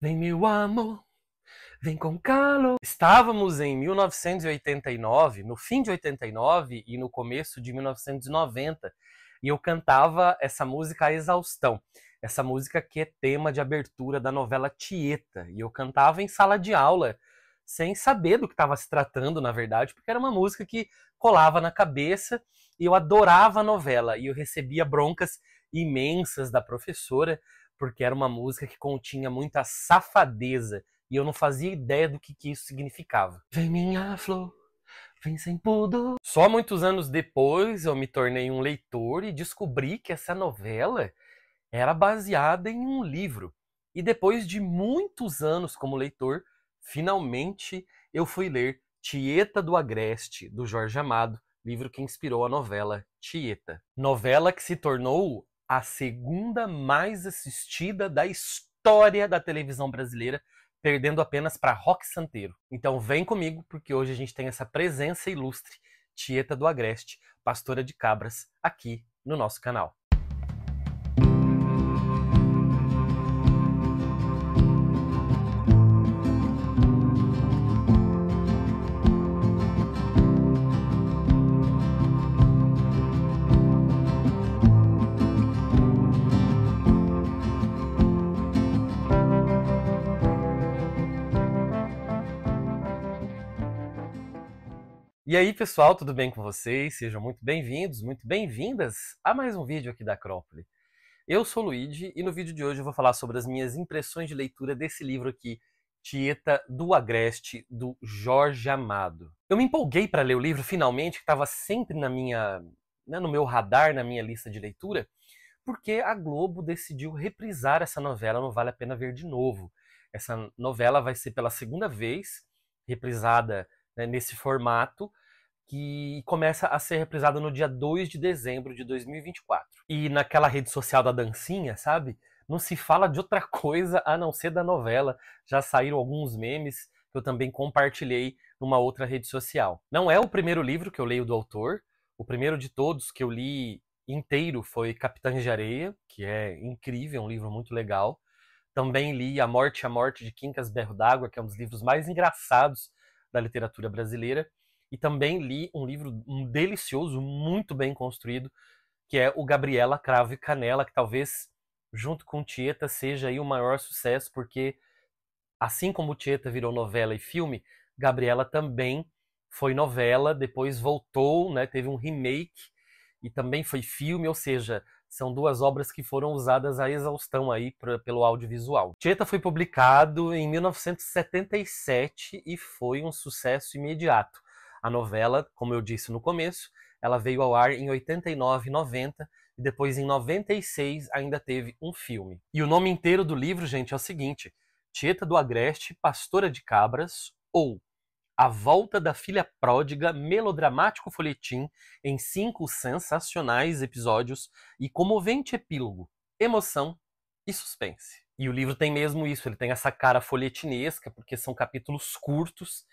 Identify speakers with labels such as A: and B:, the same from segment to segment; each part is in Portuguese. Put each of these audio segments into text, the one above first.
A: Vem meu amor, vem com calor. Estávamos em 1989, no fim de 89 e no começo de 1990, e eu cantava essa música a exaustão. Essa música que é tema de abertura da novela Tieta, e eu cantava em sala de aula, sem saber do que estava se tratando, na verdade, porque era uma música que colava na cabeça e eu adorava a novela, e eu recebia broncas imensas da professora porque era uma música que continha muita safadeza e eu não fazia ideia do que, que isso significava. Vem minha flor, vem sem pudor. Só muitos anos depois eu me tornei um leitor e descobri que essa novela era baseada em um livro. E depois de muitos anos como leitor, finalmente eu fui ler Tieta do Agreste, do Jorge Amado, livro que inspirou a novela Tieta. Novela que se tornou a segunda mais assistida da história da televisão brasileira, perdendo apenas para Rock Santeiro. Então vem comigo, porque hoje a gente tem essa presença ilustre, Tieta do Agreste, pastora de cabras, aqui no nosso canal. E aí, pessoal, tudo bem com vocês? Sejam muito bem-vindos, muito bem-vindas a mais um vídeo aqui da Acrópole. Eu sou o Luigi e no vídeo de hoje eu vou falar sobre as minhas impressões de leitura desse livro aqui, Tieta do Agreste, do Jorge Amado. Eu me empolguei para ler o livro finalmente, que estava sempre na minha, né, no meu radar, na minha lista de leitura, porque a Globo decidiu reprisar essa novela, não vale a pena ver de novo. Essa novela vai ser pela segunda vez reprisada né, nesse formato, que começa a ser reprisada no dia 2 de dezembro de 2024. E naquela rede social da dancinha, sabe? Não se fala de outra coisa a não ser da novela. Já saíram alguns memes que eu também compartilhei numa outra rede social. Não é o primeiro livro que eu leio do autor. O primeiro de todos que eu li inteiro foi Capitães de Areia, que é incrível, é um livro muito legal. Também li A Morte a Morte de Quincas Berro d'Água, que é um dos livros mais engraçados da literatura brasileira. E também li um livro delicioso, muito bem construído, que é o Gabriela Cravo e Canela, que talvez, junto com Tieta, seja aí o maior sucesso, porque assim como Tieta virou novela e filme, Gabriela também foi novela, depois voltou, né, teve um remake e também foi filme, ou seja, são duas obras que foram usadas à exaustão aí pra, pelo audiovisual. Tieta foi publicado em 1977 e foi um sucesso imediato. A novela, como eu disse no começo, ela veio ao ar em 89 e 90 e depois em 96 ainda teve um filme. E o nome inteiro do livro, gente, é o seguinte: Tieta do Agreste, Pastora de Cabras ou a Volta da Filha Pródiga, melodramático folhetim em cinco sensacionais episódios e comovente epílogo, emoção e suspense. E o livro tem mesmo isso, ele tem essa cara folhetinesca, porque são capítulos curtos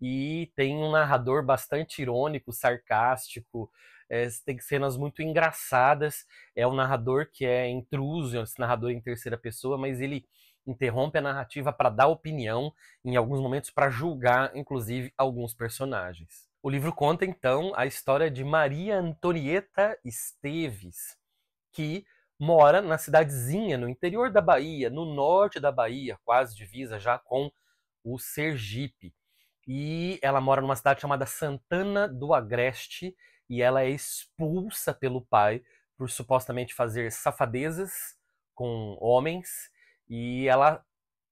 A: e tem um narrador bastante irônico, sarcástico, é, tem cenas muito engraçadas. É um narrador que é intruso, esse é narrador em terceira pessoa, mas ele interrompe a narrativa para dar opinião, em alguns momentos para julgar, inclusive, alguns personagens. O livro conta então a história de Maria Antonieta Esteves, que mora na cidadezinha no interior da Bahia, no norte da Bahia, quase divisa já com o Sergipe. E ela mora numa cidade chamada Santana do Agreste e ela é expulsa pelo pai por supostamente fazer safadezas com homens e ela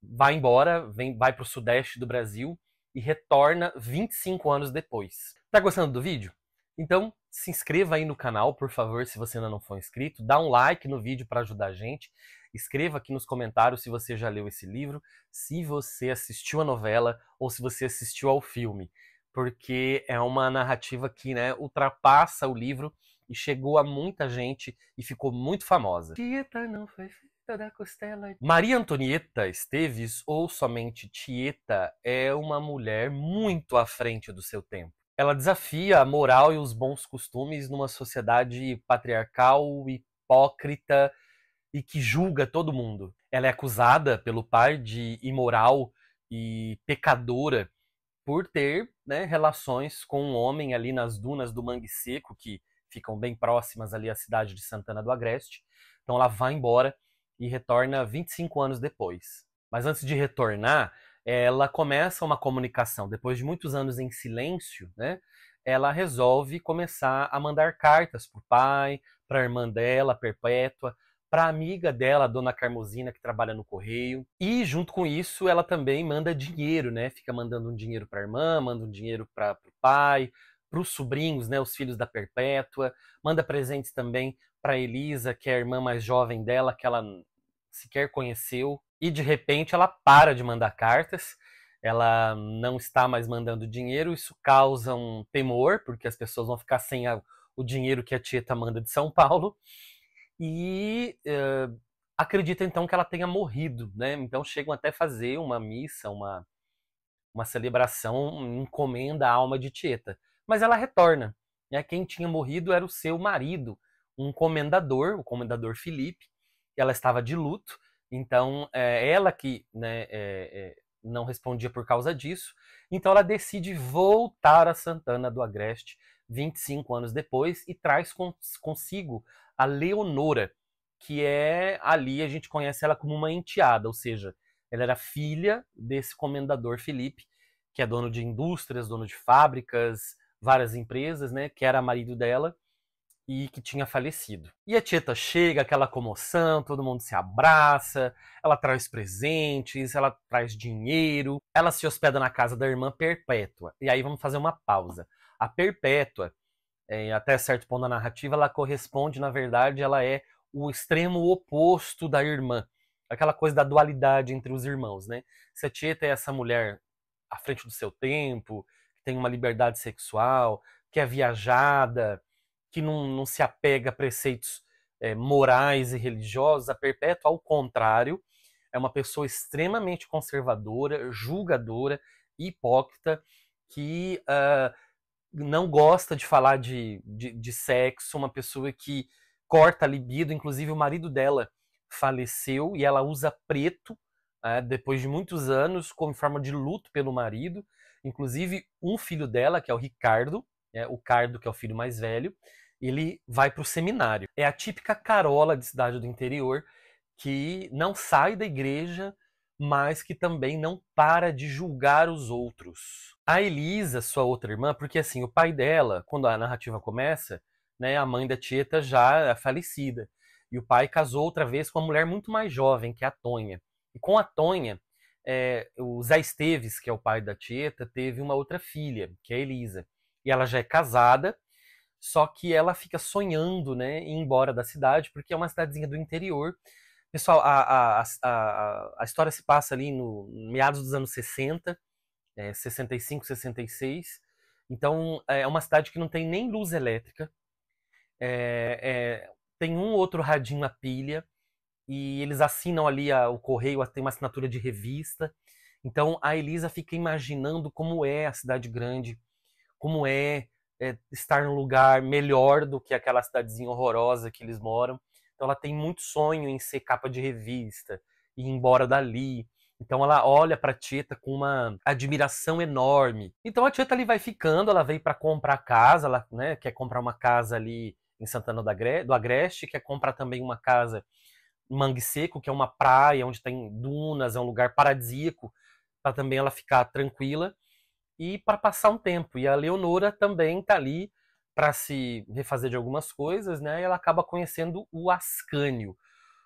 A: vai embora, vem, vai para o sudeste do Brasil e retorna 25 anos depois. Tá gostando do vídeo? Então se inscreva aí no canal, por favor, se você ainda não for inscrito. Dá um like no vídeo para ajudar a gente. Escreva aqui nos comentários se você já leu esse livro, se você assistiu a novela ou se você assistiu ao filme. Porque é uma narrativa que né, ultrapassa o livro e chegou a muita gente e ficou muito famosa. Tieta não foi feita da costela. Maria Antonieta Esteves, ou somente Tieta, é uma mulher muito à frente do seu tempo. Ela desafia a moral e os bons costumes numa sociedade patriarcal, hipócrita e que julga todo mundo. Ela é acusada pelo pai de imoral e pecadora por ter né, relações com um homem ali nas dunas do Mangue Seco, que ficam bem próximas ali à cidade de Santana do Agreste. Então ela vai embora e retorna 25 anos depois. Mas antes de retornar, ela começa uma comunicação. Depois de muitos anos em silêncio, né, ela resolve começar a mandar cartas para o pai, para a irmã dela, Perpétua, para a amiga dela, a dona Carmosina, que trabalha no correio. E junto com isso, ela também manda dinheiro, né? Fica mandando um dinheiro para a irmã, manda um dinheiro para o pai, para os sobrinhos, né, os filhos da Perpétua. Manda presentes também para Elisa, que é a irmã mais jovem dela, que ela sequer conheceu, e de repente ela para de mandar cartas, ela não está mais mandando dinheiro, isso causa um temor, porque as pessoas vão ficar sem a, o dinheiro que a Tieta manda de São Paulo, e uh, acredita então que ela tenha morrido, né? Então chegam até fazer uma missa, uma, uma celebração, encomenda a alma de Tieta. Mas ela retorna. Né? Quem tinha morrido era o seu marido, um comendador, o comendador Felipe, ela estava de luto, então é, ela que né, é, é, não respondia por causa disso, então ela decide voltar a Santana do Agreste 25 anos depois e traz consigo a Leonora, que é ali a gente conhece ela como uma enteada, ou seja, ela era filha desse comendador Felipe, que é dono de indústrias, dono de fábricas, várias empresas, né, que era marido dela e que tinha falecido. E a Tieta chega, aquela comoção, todo mundo se abraça, ela traz presentes, ela traz dinheiro, ela se hospeda na casa da irmã Perpétua. E aí vamos fazer uma pausa. A Perpétua, é, até certo ponto da narrativa, ela corresponde, na verdade, ela é o extremo oposto da irmã. Aquela coisa da dualidade entre os irmãos, né? Se a Tieta é essa mulher à frente do seu tempo, que tem uma liberdade sexual, que é viajada, que não, não se apega a preceitos é, morais e religiosos a perpétua, ao contrário, é uma pessoa extremamente conservadora, julgadora, hipócrita, que uh, não gosta de falar de, de, de, sexo, uma pessoa que corta a libido, inclusive o marido dela faleceu e ela usa preto uh, depois de muitos anos, como forma de luto pelo marido, inclusive um filho dela, que é o Ricardo, é, o Cardo, que é o filho mais velho, ele vai para o seminário. É a típica carola de cidade do interior que não sai da igreja, mas que também não para de julgar os outros. A Elisa, sua outra irmã, porque assim, o pai dela, quando a narrativa começa, né, a mãe da Tieta já é falecida. E o pai casou outra vez com uma mulher muito mais jovem, que é a Tonha. E com a Tonha, é, o Zé Esteves, que é o pai da Tieta, teve uma outra filha, que é a Elisa. E ela já é casada, só que ela fica sonhando, né, ir embora da cidade, porque é uma cidadezinha do interior. Pessoal, a, a, a, a história se passa ali no meados dos anos 60, é, 65, 66. Então, é uma cidade que não tem nem luz elétrica, é, é, tem um outro radinho a pilha, e eles assinam ali a, o correio, tem uma assinatura de revista. Então, a Elisa fica imaginando como é a cidade grande, como é é, estar num lugar melhor do que aquela cidadezinha horrorosa que eles moram. Então ela tem muito sonho em ser capa de revista e ir embora dali. Então ela olha para a Tieta com uma admiração enorme. Então a Tieta ali vai ficando, ela veio para comprar casa, ela né, quer comprar uma casa ali em Santana do Agreste, quer comprar também uma casa em Mangue Seco, que é uma praia onde tem dunas, é um lugar paradisíaco, para também ela ficar tranquila e para passar um tempo. E a Leonora também está ali para se refazer de algumas coisas, né? E ela acaba conhecendo o Ascânio.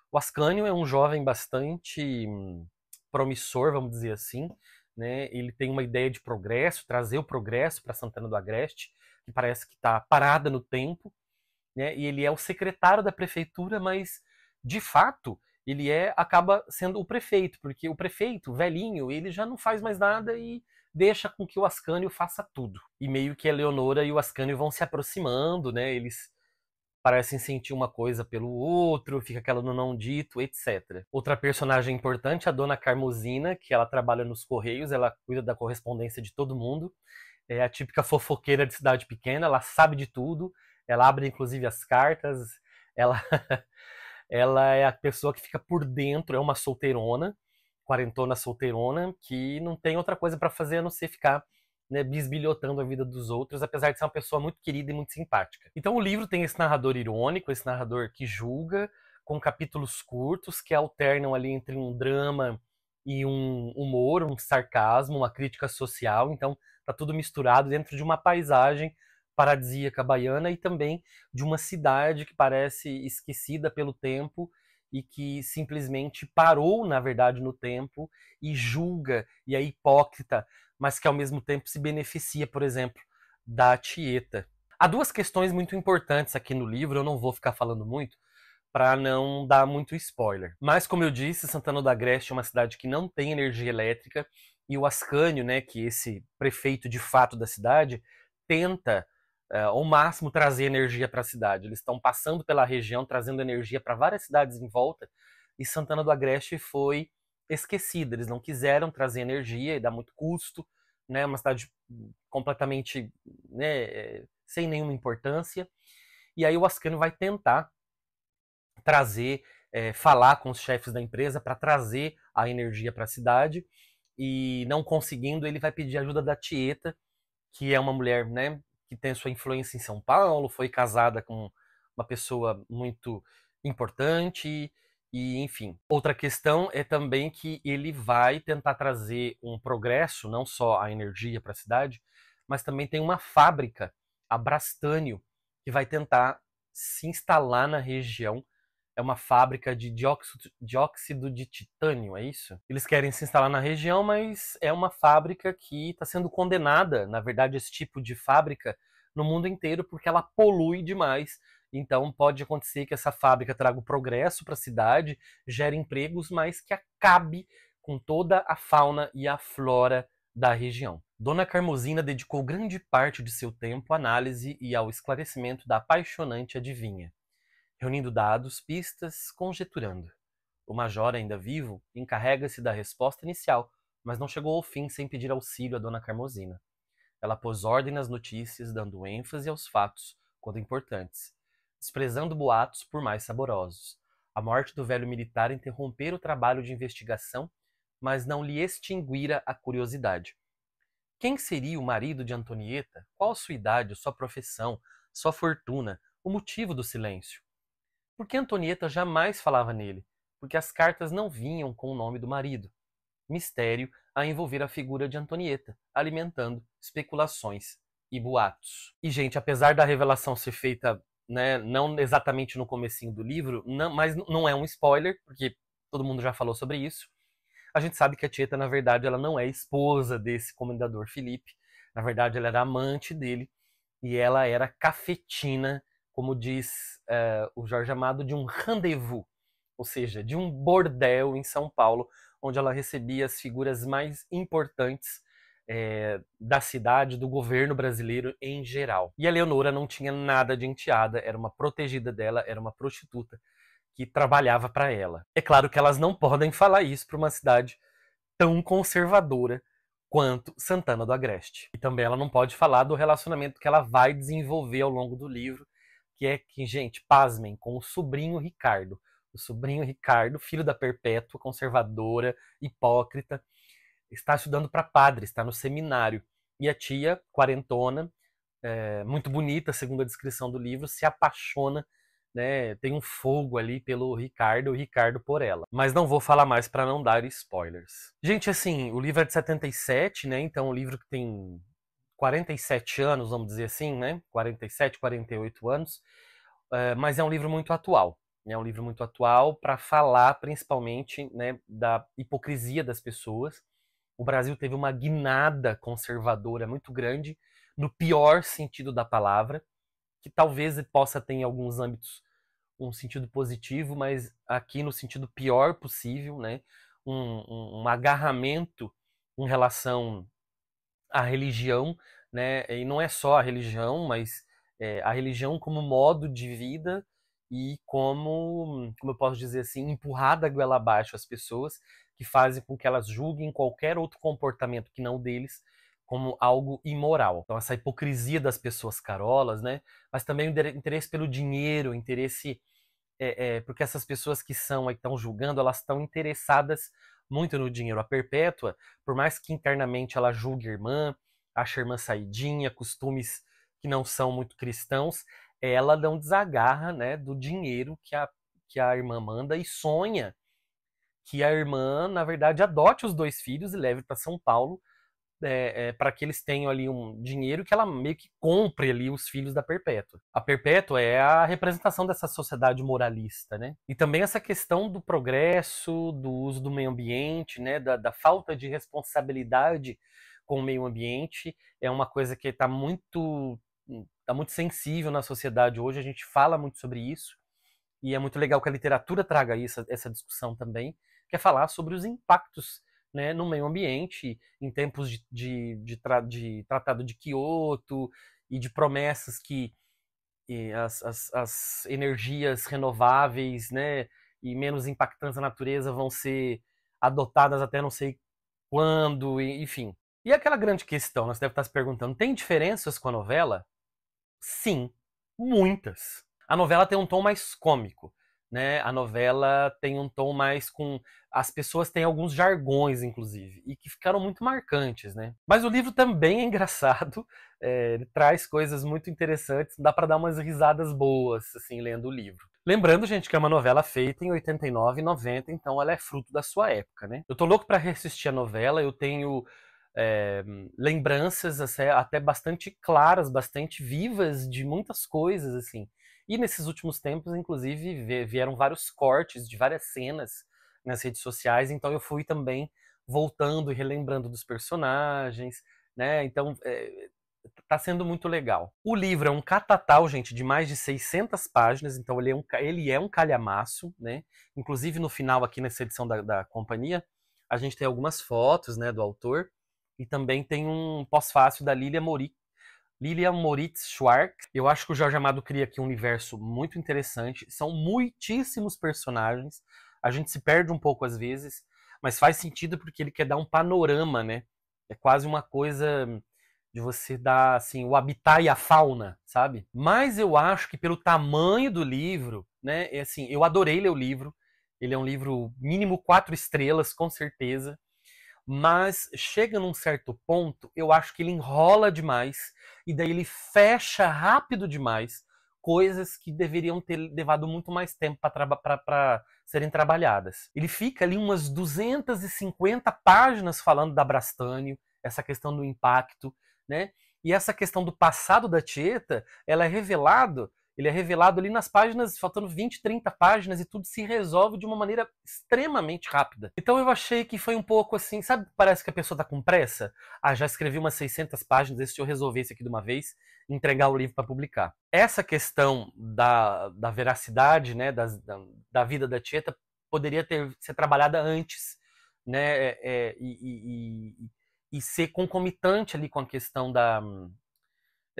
A: O Ascânio é um jovem bastante hum, promissor, vamos dizer assim, né? Ele tem uma ideia de progresso, trazer o progresso para Santana do Agreste, que parece que está parada no tempo, né? E ele é o secretário da prefeitura, mas de fato ele é acaba sendo o prefeito, porque o prefeito velhinho ele já não faz mais nada e deixa com que o Ascânio faça tudo. E meio que a Leonora e o Ascânio vão se aproximando, né? Eles parecem sentir uma coisa pelo outro, fica aquela no não dito, etc. Outra personagem importante é a dona Carmozina, que ela trabalha nos Correios, ela cuida da correspondência de todo mundo. É a típica fofoqueira de cidade pequena, ela sabe de tudo, ela abre inclusive as cartas, ela, ela é a pessoa que fica por dentro, é uma solteirona, quarentona solteirona que não tem outra coisa para fazer a não ser ficar né, bisbilhotando a vida dos outros, apesar de ser uma pessoa muito querida e muito simpática. Então o livro tem esse narrador irônico, esse narrador que julga, com capítulos curtos que alternam ali entre um drama e um humor, um sarcasmo, uma crítica social. Então tá tudo misturado dentro de uma paisagem paradisíaca baiana e também de uma cidade que parece esquecida pelo tempo e que simplesmente parou, na verdade, no tempo e julga e é hipócrita, mas que ao mesmo tempo se beneficia, por exemplo, da Tieta. Há duas questões muito importantes aqui no livro, eu não vou ficar falando muito para não dar muito spoiler. Mas como eu disse, Santana da Grécia é uma cidade que não tem energia elétrica e o Ascânio, né, que esse prefeito de fato da cidade, tenta é, ao máximo trazer energia para a cidade. Eles estão passando pela região, trazendo energia para várias cidades em volta, e Santana do Agreste foi esquecida. Eles não quiseram trazer energia e dá muito custo, né? Uma cidade completamente né, eh, sem nenhuma importância. E aí o Ascano vai tentar trazer, é, falar com os chefes da empresa para trazer a energia para a cidade. E não conseguindo, ele vai pedir ajuda da Tieta, que é uma mulher né, que tem sua influência em São Paulo, foi casada com uma pessoa muito importante e enfim. Outra questão é também que ele vai tentar trazer um progresso, não só a energia para a cidade, mas também tem uma fábrica, a Brastânio, que vai tentar se instalar na região é uma fábrica de dióxido, dióxido de titânio, é isso? Eles querem se instalar na região, mas é uma fábrica que está sendo condenada, na verdade, esse tipo de fábrica no mundo inteiro, porque ela polui demais. Então pode acontecer que essa fábrica traga o progresso para a cidade, gere empregos, mas que acabe com toda a fauna e a flora da região. Dona Carmozina dedicou grande parte de seu tempo à análise e ao esclarecimento da apaixonante adivinha. Reunindo dados, pistas, conjeturando. O major, ainda vivo, encarrega-se da resposta inicial, mas não chegou ao fim sem pedir auxílio à dona Carmosina. Ela pôs ordem nas notícias, dando ênfase aos fatos, quando importantes, desprezando boatos por mais saborosos. A morte do velho militar interrompera o trabalho de investigação, mas não lhe extinguira a curiosidade. Quem seria o marido de Antonieta? Qual sua idade, sua profissão, sua fortuna, o motivo do silêncio? porque Antonieta jamais falava nele, porque as cartas não vinham com o nome do marido. Mistério a envolver a figura de Antonieta, alimentando especulações e boatos. E, gente, apesar da revelação ser feita né, não exatamente no comecinho do livro, não, mas não é um spoiler, porque todo mundo já falou sobre isso. A gente sabe que a Tieta, na verdade, ela não é esposa desse comendador Felipe. Na verdade, ela era amante dele e ela era cafetina como diz uh, o Jorge Amado, de um rendezvous, ou seja, de um bordel em São Paulo, onde ela recebia as figuras mais importantes é, da cidade, do governo brasileiro em geral. E a Leonora não tinha nada de enteada, era uma protegida dela, era uma prostituta que trabalhava para ela. É claro que elas não podem falar isso para uma cidade tão conservadora quanto Santana do Agreste. E também ela não pode falar do relacionamento que ela vai desenvolver ao longo do livro que é que, gente, pasmem, com o sobrinho Ricardo. O sobrinho Ricardo, filho da Perpétua, conservadora, hipócrita, está estudando para padre, está no seminário. E a tia, quarentona, é, muito bonita, segundo a descrição do livro, se apaixona, né, tem um fogo ali pelo Ricardo, o Ricardo por ela. Mas não vou falar mais para não dar spoilers. Gente, assim, o livro é de 77, né? Então, um livro que tem 47 anos, vamos dizer assim, né? 47, 48 anos, uh, mas é um livro muito atual. Né? É um livro muito atual para falar principalmente né, da hipocrisia das pessoas. O Brasil teve uma guinada conservadora muito grande, no pior sentido da palavra, que talvez possa ter em alguns âmbitos um sentido positivo, mas aqui no sentido pior possível, né? Um, um, um agarramento em relação a religião, né? E não é só a religião, mas é, a religião como modo de vida e como, como eu posso dizer assim, empurrada goela abaixo as pessoas que fazem com que elas julguem qualquer outro comportamento que não deles como algo imoral. Então, essa hipocrisia das pessoas carolas, né? Mas também o interesse pelo dinheiro, o interesse. É, é, porque essas pessoas que são, estão julgando, elas estão interessadas muito no dinheiro. A Perpétua, por mais que internamente ela julgue a irmã, acha a irmã saidinha, costumes que não são muito cristãos, ela não desagarra né, do dinheiro que a, que a irmã manda e sonha que a irmã, na verdade, adote os dois filhos e leve para São Paulo é, é, para que eles tenham ali um dinheiro que ela meio que compre ali os filhos da Perpétua. A Perpétua é a representação dessa sociedade moralista, né? E também essa questão do progresso, do uso do meio ambiente, né? Da, da falta de responsabilidade com o meio ambiente é uma coisa que está muito tá muito sensível na sociedade hoje. A gente fala muito sobre isso e é muito legal que a literatura traga isso, essa discussão também, que é falar sobre os impactos né, no meio ambiente, em tempos de, de, de, tra de Tratado de Quioto e de promessas que as, as, as, energias renováveis né, e menos impactantes à natureza vão ser adotadas até não sei quando, e, enfim. E aquela grande questão, nós deve estar se perguntando, tem diferenças com a novela? Sim, muitas. A novela tem um tom mais cômico né, a novela tem um tom mais com as pessoas têm alguns jargões, inclusive, e que ficaram muito marcantes, né? Mas o livro também é engraçado, é, ele traz coisas muito interessantes, dá para dar umas risadas boas, assim, lendo o livro. Lembrando, gente, que é uma novela feita em 89 e 90, então ela é fruto da sua época, né? Eu tô louco para reassistir a novela, eu tenho é, lembranças assim, até bastante claras, bastante vivas de muitas coisas, assim. E nesses últimos tempos, inclusive, vieram vários cortes de várias cenas nas redes sociais, então eu fui também voltando e relembrando dos personagens, né? Então, é, tá sendo muito legal. O livro é um catatal, gente, de mais de 600 páginas, então ele é um, ele é um calhamaço, né? Inclusive, no final, aqui nessa edição da, da companhia, a gente tem algumas fotos, né, do autor, e também tem um pós-fácil da Lilia Mori Lilian Moritz Schwartz. Eu acho que o Jorge Amado cria aqui um universo muito interessante. São muitíssimos personagens. A gente se perde um pouco às vezes, mas faz sentido porque ele quer dar um panorama, né? É quase uma coisa de você dar assim o habitat e a fauna, sabe? Mas eu acho que pelo tamanho do livro, né? É assim, eu adorei ler o livro. Ele é um livro mínimo quatro estrelas, com certeza mas chega num certo ponto, eu acho que ele enrola demais e daí ele fecha rápido demais coisas que deveriam ter levado muito mais tempo para serem trabalhadas. Ele fica ali umas 250 páginas falando da Brastânio, essa questão do impacto, né? E essa questão do passado da Tieta, ela é revelada ele é revelado ali nas páginas, faltando 20, 30 páginas, e tudo se resolve de uma maneira extremamente rápida. Então eu achei que foi um pouco assim, sabe? Parece que a pessoa tá com pressa. Ah, já escrevi umas 600 páginas, deixa eu resolver isso aqui de uma vez, entregar o livro para publicar. Essa questão da, da veracidade, né, da, da vida da Tieta, poderia ter ser trabalhada antes, né, é, é, e, e, e, e ser concomitante ali com a questão da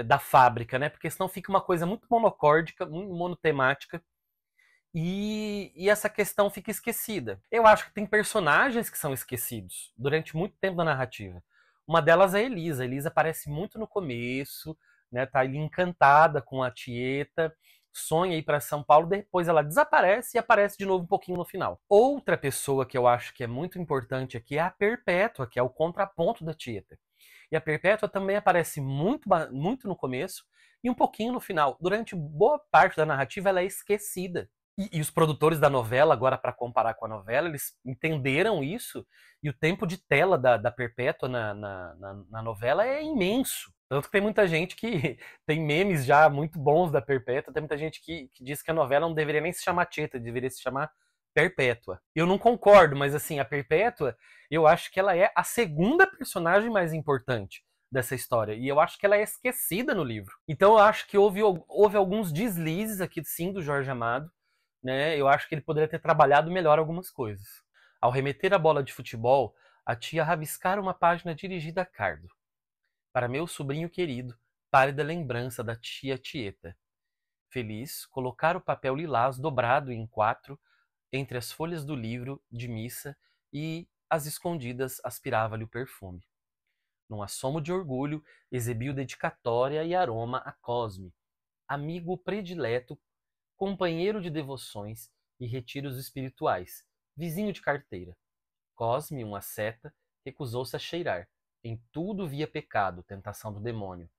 A: da fábrica, né? Porque senão fica uma coisa muito monocórdica, muito monotemática. E, e, essa questão fica esquecida. Eu acho que tem personagens que são esquecidos durante muito tempo da narrativa. Uma delas é a Elisa. A Elisa aparece muito no começo, né? Tá ali encantada com a Tieta, sonha ir para São Paulo, depois ela desaparece e aparece de novo um pouquinho no final. Outra pessoa que eu acho que é muito importante aqui é a Perpétua, que é o contraponto da Tieta. E a Perpétua também aparece muito, muito no começo e um pouquinho no final. Durante boa parte da narrativa, ela é esquecida. E, e os produtores da novela, agora para comparar com a novela, eles entenderam isso e o tempo de tela da, da Perpétua na, na, na, na novela é imenso. Tanto que tem muita gente que tem memes já muito bons da Perpétua, tem muita gente que, que diz que a novela não deveria nem se chamar Tieta, deveria se chamar Perpétua. Eu não concordo, mas assim, a Perpétua, eu acho que ela é a segunda personagem mais importante dessa história. E eu acho que ela é esquecida no livro. Então eu acho que houve, houve alguns deslizes aqui, sim, do Jorge Amado. Né? Eu acho que ele poderia ter trabalhado melhor algumas coisas. Ao remeter a bola de futebol, a tia rabiscara uma página dirigida a Cardo. Para meu sobrinho querido, pálida lembrança da tia Tieta. Feliz, colocar o papel lilás dobrado em quatro entre as folhas do livro de missa e, às escondidas, aspirava-lhe o perfume. Num assomo de orgulho, exibiu dedicatória e aroma a Cosme, amigo predileto, companheiro de devoções e retiros espirituais, vizinho de carteira. Cosme, uma seta, recusou-se a cheirar. Em tudo via pecado, tentação do demônio.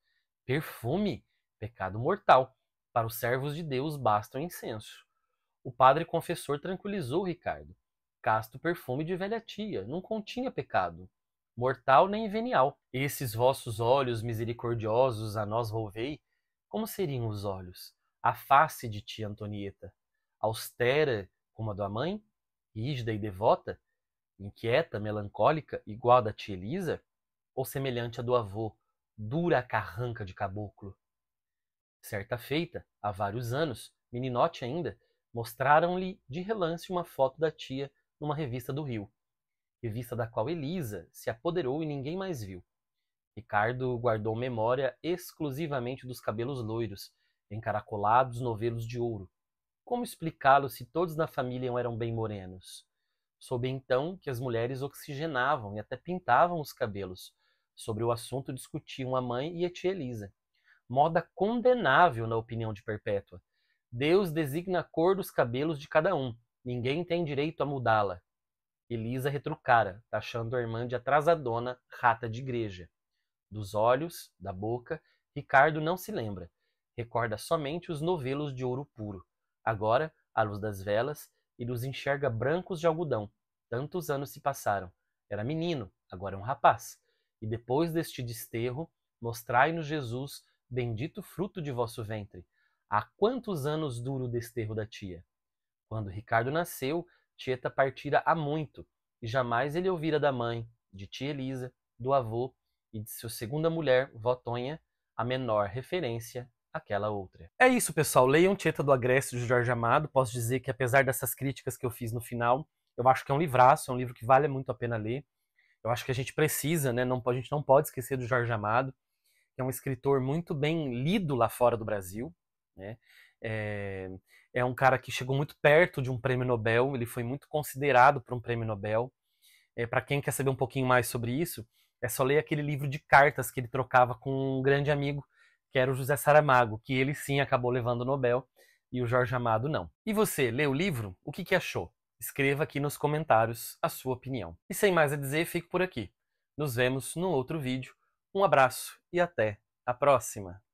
A: Perfume, pecado mortal. Para os servos de Deus basta o incenso. O padre confessor tranquilizou Ricardo. Casto perfume de velha tia, não continha pecado, mortal nem venial. Esses vossos olhos misericordiosos a nós volvei, como seriam os olhos? A face de tia Antonieta, austera como a da mãe, rígida e devota, inquieta, melancólica, igual a da tia Elisa, ou semelhante à do avô, dura carranca de caboclo? Certa feita, há vários anos, meninote ainda, Mostraram-lhe de relance uma foto da tia numa revista do Rio, revista da qual Elisa se apoderou e ninguém mais viu. Ricardo guardou memória exclusivamente dos cabelos loiros, encaracolados novelos de ouro. Como explicá-lo se todos na família eram bem morenos? Soube então que as mulheres oxigenavam e até pintavam os cabelos. Sobre o assunto discutiam a mãe e a tia Elisa. Moda condenável na opinião de Perpétua. Deus designa a cor dos cabelos de cada um. Ninguém tem direito a mudá-la. Elisa retrucara, taxando a irmã de atrasadona, rata de igreja. Dos olhos, da boca, Ricardo não se lembra. Recorda somente os novelos de ouro puro. Agora, à luz das velas, ele os enxerga brancos de algodão. Tantos anos se passaram. Era menino, agora é um rapaz. E depois deste desterro, mostrai-nos Jesus, bendito fruto de vosso ventre Há quantos anos dura o desterro da tia? Quando Ricardo nasceu, Tieta partira há muito, e jamais ele ouvira da mãe, de tia Elisa, do avô e de sua segunda mulher, Votonha, a menor referência àquela outra. É isso, pessoal. Leiam Tieta do Agreste de Jorge Amado. Posso dizer que, apesar dessas críticas que eu fiz no final, eu acho que é um livraço, é um livro que vale muito a pena ler. Eu acho que a gente precisa, né? Não, a gente não pode esquecer do Jorge Amado, que é um escritor muito bem lido lá fora do Brasil. Né? É, é um cara que chegou muito perto de um prêmio Nobel, ele foi muito considerado para um prêmio Nobel. É, eh, para quem quer saber um pouquinho mais sobre isso, é só ler aquele livro de cartas que ele trocava com um grande amigo, que era o José Saramago, que ele sim acabou levando o Nobel e o Jorge Amado não. E você, leu o livro? O que, que achou? Escreva aqui nos comentários a sua opinião. E sem mais a dizer, fico por aqui. Nos vemos no outro vídeo. Um abraço e até a próxima!